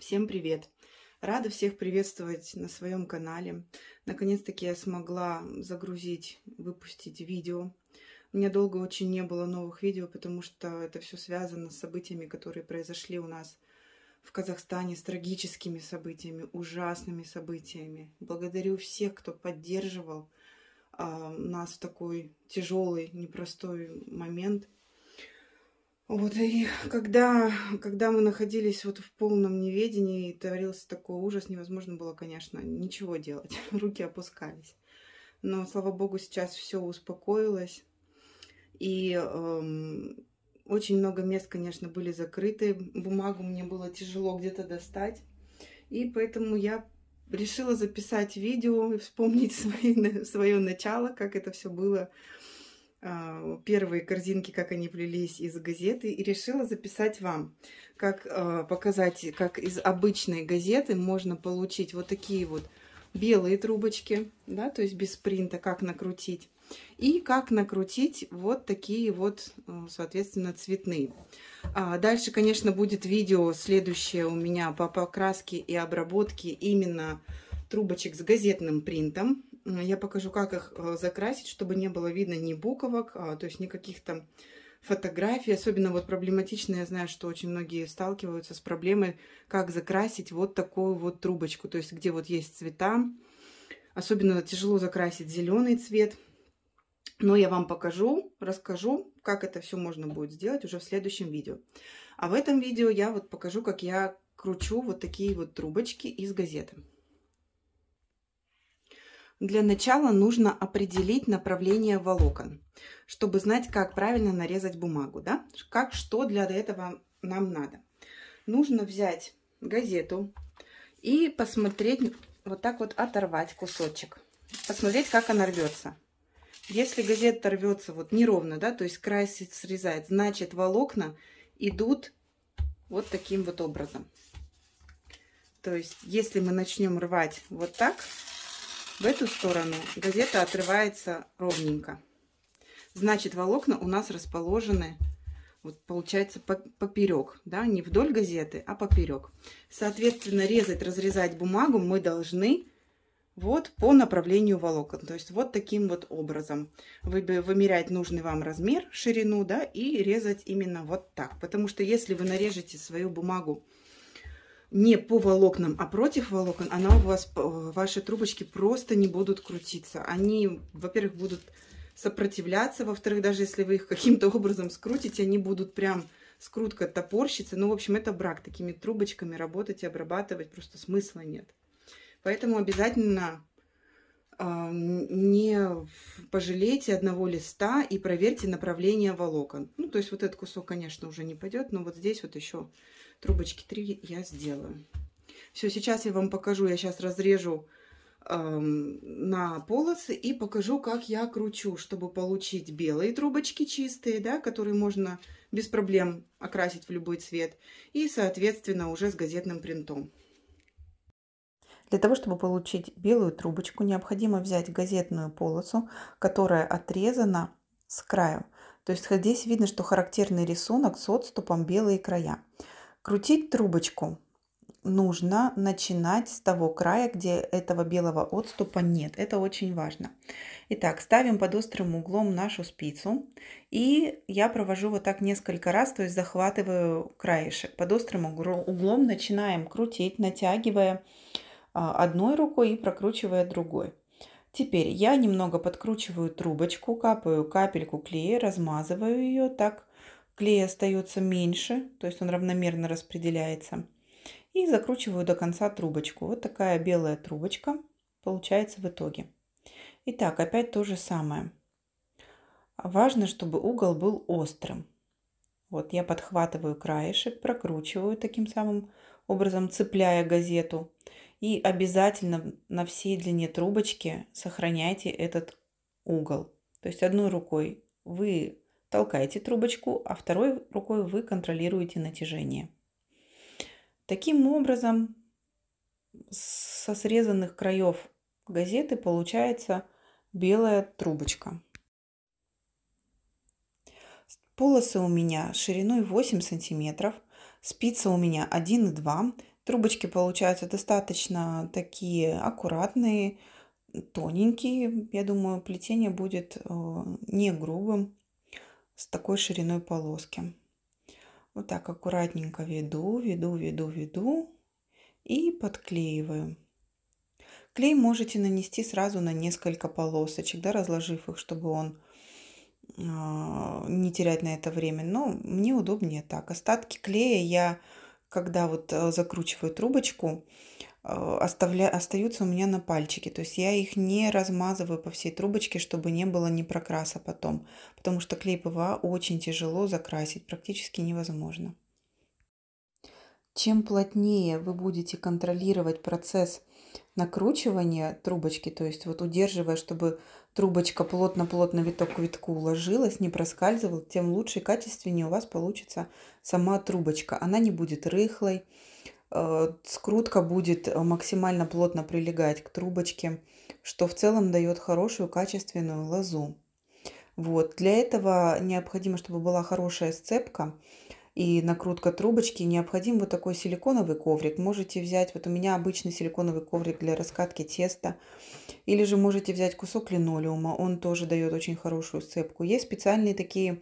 Всем привет! Рада всех приветствовать на своем канале. Наконец-таки я смогла загрузить, выпустить видео. У меня долго очень не было новых видео, потому что это все связано с событиями, которые произошли у нас в Казахстане, с трагическими событиями, ужасными событиями. Благодарю всех, кто поддерживал э, нас в такой тяжелый, непростой момент – вот, и когда, когда мы находились вот в полном неведении, и творился такой ужас, невозможно было, конечно, ничего делать. Руки опускались. Но, слава богу, сейчас все успокоилось. И эм, очень много мест, конечно, были закрыты. Бумагу мне было тяжело где-то достать. И поэтому я решила записать видео и вспомнить свои, свое начало, как это все было. А, первые корзинки, как они плелись из газеты, и решила записать вам, как а, показать, как из обычной газеты можно получить вот такие вот белые трубочки, да, то есть без принта, как накрутить. И как накрутить вот такие вот, а, соответственно, цветные. А дальше, конечно, будет видео следующее у меня по покраске и обработке именно трубочек с газетным принтом. Я покажу, как их э, закрасить, чтобы не было видно ни буковок, а, то есть никаких там фотографий. Особенно вот проблематично, я знаю, что очень многие сталкиваются с проблемой, как закрасить вот такую вот трубочку, то есть где вот есть цвета. Особенно тяжело закрасить зеленый цвет. Но я вам покажу, расскажу, как это все можно будет сделать уже в следующем видео. А в этом видео я вот покажу, как я кручу вот такие вот трубочки из газеты. Для начала нужно определить направление волокон, чтобы знать, как правильно нарезать бумагу, да? Как, что для этого нам надо. Нужно взять газету и посмотреть, вот так вот оторвать кусочек. Посмотреть, как она рвется. Если газета рвется вот неровно, да, то есть край срезает, значит волокна идут вот таким вот образом. То есть, если мы начнем рвать вот так, в эту сторону газета отрывается ровненько. Значит, волокна у нас расположены, вот получается, поперек, да, не вдоль газеты, а поперек. Соответственно, резать, разрезать бумагу мы должны вот по направлению волокон. То есть вот таким вот образом. Вы, вымерять нужный вам размер, ширину, да, и резать именно вот так. Потому что если вы нарежете свою бумагу не по волокнам, а против волокон, она у вас, э, ваши трубочки просто не будут крутиться. Они, во-первых, будут сопротивляться, во-вторых, даже если вы их каким-то образом скрутите, они будут прям скрутка топорщиться. Ну, в общем, это брак. Такими трубочками работать и обрабатывать просто смысла нет. Поэтому обязательно э, не пожалейте одного листа и проверьте направление волокон. Ну, то есть вот этот кусок, конечно, уже не пойдет, но вот здесь вот еще трубочки 3 я сделала. Все, сейчас я вам покажу, я сейчас разрежу эм, на полосы и покажу, как я кручу, чтобы получить белые трубочки чистые, да, которые можно без проблем окрасить в любой цвет, и, соответственно, уже с газетным принтом. Для того, чтобы получить белую трубочку, необходимо взять газетную полосу, которая отрезана с краю. То есть здесь видно, что характерный рисунок с отступом белые края. Крутить трубочку нужно начинать с того края, где этого белого отступа нет. Это очень важно. Итак, ставим под острым углом нашу спицу. И я провожу вот так несколько раз, то есть захватываю краешек. Под острым углом начинаем крутить, натягивая а, одной рукой и прокручивая другой. Теперь я немного подкручиваю трубочку, капаю капельку клея, размазываю ее так клей остается меньше, то есть он равномерно распределяется. И закручиваю до конца трубочку. Вот такая белая трубочка получается в итоге. Итак, опять то же самое. Важно, чтобы угол был острым. Вот я подхватываю краешек, прокручиваю таким самым образом, цепляя газету. И обязательно на всей длине трубочки сохраняйте этот угол. То есть одной рукой вы толкаете трубочку, а второй рукой вы контролируете натяжение. Таким образом, со срезанных краев газеты получается белая трубочка. Полосы у меня шириной 8 сантиметров, спица у меня 1,2. Трубочки получаются достаточно такие аккуратные, тоненькие. Я думаю, плетение будет э, не грубым с такой шириной полоски. Вот так аккуратненько веду, веду, веду, веду и подклеиваю. Клей можете нанести сразу на несколько полосочек, да, разложив их, чтобы он э, не терять на это время. Но мне удобнее так. Остатки клея я когда вот э, закручиваю трубочку, э, оставля... остаются у меня на пальчике. То есть я их не размазываю по всей трубочке, чтобы не было ни прокраса потом. Потому что клей ПВА очень тяжело закрасить, практически невозможно. Чем плотнее вы будете контролировать процесс накручивания трубочки, то есть вот удерживая, чтобы трубочка плотно-плотно виток к витку уложилась, не проскальзывал, тем лучше и качественнее у вас получится сама трубочка. Она не будет рыхлой, э, скрутка будет э, максимально плотно прилегать к трубочке, что в целом дает хорошую качественную лозу. Вот. Для этого необходимо, чтобы была хорошая сцепка и накрутка трубочки, необходим вот такой силиконовый коврик. Можете взять, вот у меня обычный силиконовый коврик для раскатки теста, или же можете взять кусок линолеума, он тоже дает очень хорошую сцепку. Есть специальные такие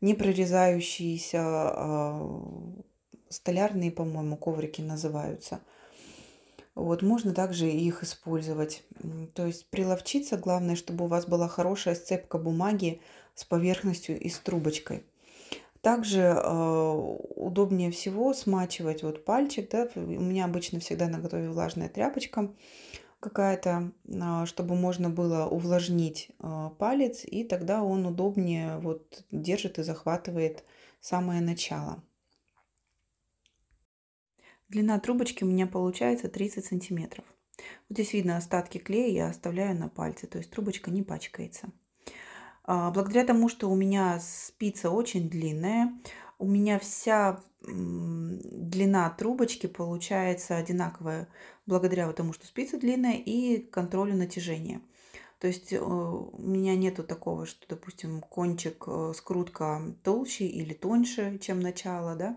непрорезающиеся а, столярные, по-моему, коврики называются. Вот, можно также их использовать. То есть приловчиться, главное, чтобы у вас была хорошая сцепка бумаги с поверхностью и с трубочкой. Также а, удобнее всего смачивать вот пальчик. Да? У меня обычно всегда на готове влажная тряпочка какая-то, а, чтобы можно было увлажнить а, палец, и тогда он удобнее вот держит и захватывает самое начало. Длина трубочки у меня получается 30 сантиметров. Вот здесь видно остатки клея я оставляю на пальце, то есть трубочка не пачкается. А, благодаря тому, что у меня спица очень длинная, у меня вся длина трубочки получается одинаковая, благодаря тому, что спица длинная и контролю натяжения. То есть э, у меня нету такого, что, допустим, кончик э, скрутка толще или тоньше, чем начало, да.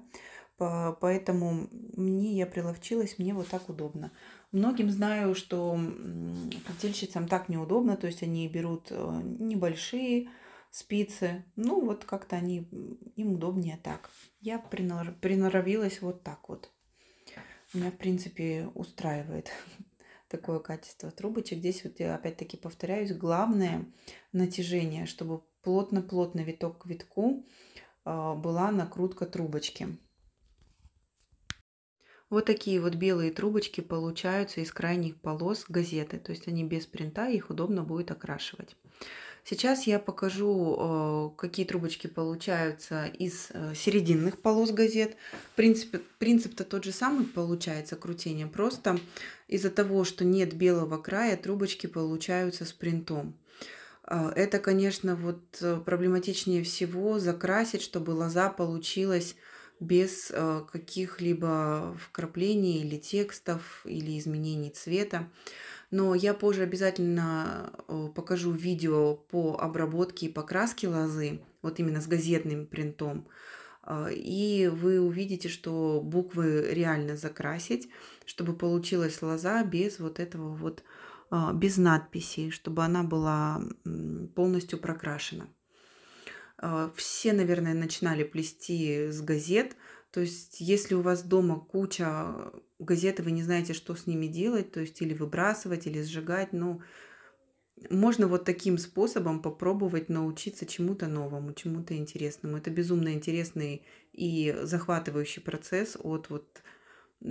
Поэтому мне я приловчилась, мне вот так удобно. Многим знаю, что плательщицам так неудобно, то есть они берут э, небольшие спицы, ну вот как-то они, им удобнее так. Я принор, приноровилась вот так вот. Меня, в принципе, устраивает такое качество трубочек. Здесь вот я опять-таки повторяюсь, главное натяжение, чтобы плотно-плотно виток к витку а, была накрутка трубочки. Вот такие вот белые трубочки получаются из крайних полос газеты, то есть они без принта, их удобно будет окрашивать. Сейчас я покажу, э, какие трубочки получаются из э, серединных полос газет. принцип принцип -то тот же самый получается, крутение. Просто из-за того, что нет белого края, трубочки получаются с принтом. Э, это, конечно, вот проблематичнее всего закрасить, чтобы лоза получилась без э, каких-либо вкраплений или текстов, или изменений цвета. Но я позже обязательно э, покажу видео по обработке и покраске лозы, вот именно с газетным принтом. Э, и вы увидите, что буквы реально закрасить, чтобы получилась лоза без вот этого вот, без надписи, чтобы она была полностью прокрашена. А, все, наверное, начинали плести с газет. То есть, если у вас дома куча газет, и вы не знаете, что с ними делать, то есть или выбрасывать, или сжигать, ну, можно вот таким способом попробовать научиться чему-то новому, чему-то интересному. Это безумно интересный и захватывающий процесс от вот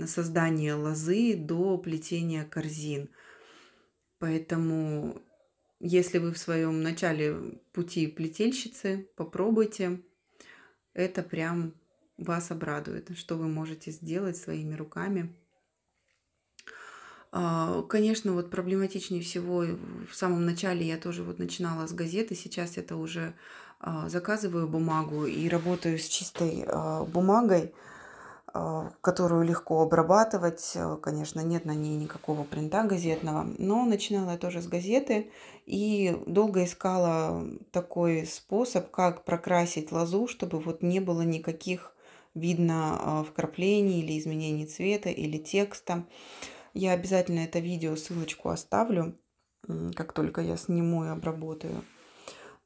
создания лозы до плетения корзин. Поэтому если вы в своем начале пути плетельщицы, попробуйте. Это прям вас обрадует, что вы можете сделать своими руками. А, конечно, вот проблематичнее всего в самом начале я тоже вот начинала с газеты, сейчас это уже а, заказываю бумагу и работаю с чистой а, бумагой. А, которую легко обрабатывать. Э, конечно, нет на ней никакого принта газетного, но начинала я тоже с газеты и долго искала такой способ, как прокрасить лозу, чтобы вот не было никаких видно а, вкраплений или изменений цвета или текста. Я обязательно это видео, ссылочку оставлю, как только я сниму и обработаю.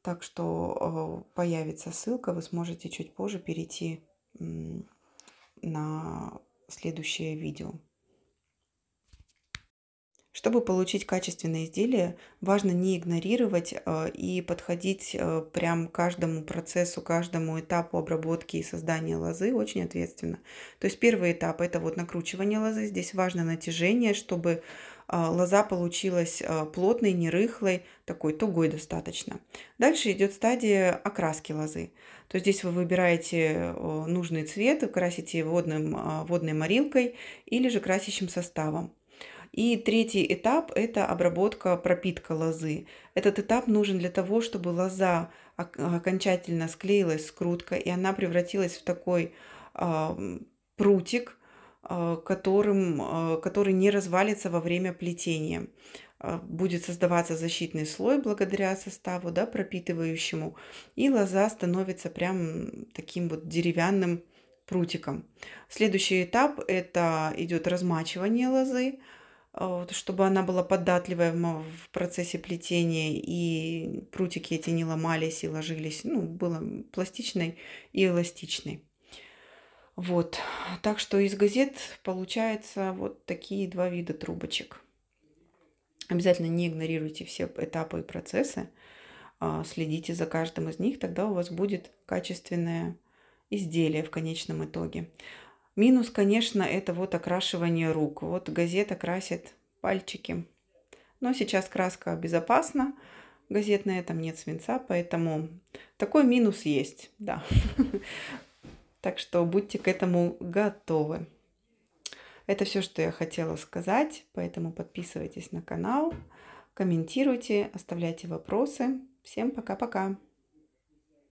Так что э, появится ссылка, вы сможете чуть позже перейти на следующее видео. Чтобы получить качественное изделие, важно не игнорировать а, и подходить а, прям каждому процессу, каждому этапу обработки и создания лозы очень ответственно. То есть первый этап – это вот накручивание лозы. Здесь важно натяжение, чтобы а, лоза получилась а, плотной, не рыхлой, такой тугой достаточно. Дальше идет стадия окраски лозы. То есть здесь вы выбираете э, нужный цвет, красите водным, а, водной морилкой или же красящим составом. И третий этап – это обработка, пропитка лозы. Этот этап нужен для того, чтобы лоза окончательно склеилась с круткой, и она превратилась в такой прутик, Э, которым, э, который не развалится во время плетения. Э, будет создаваться защитный слой благодаря составу да, пропитывающему, и лоза становится прям таким вот деревянным прутиком. Следующий этап – это идет размачивание лозы, чтобы она была податливая в процессе плетения, и прутики эти не ломались и ложились, ну, было пластичной и эластичной. Вот. Так что из газет получается вот такие два вида трубочек. Обязательно не игнорируйте все этапы и процессы. А, следите за каждым из них, тогда у вас будет качественное изделие в конечном итоге. Минус, конечно, это вот окрашивание рук. Вот газета красит пальчики. Но сейчас краска безопасна, газетная, там нет свинца, поэтому такой минус есть, да. Так что будьте к этому готовы. Это все, что я хотела сказать, поэтому подписывайтесь на канал, комментируйте, оставляйте вопросы. Всем пока-пока!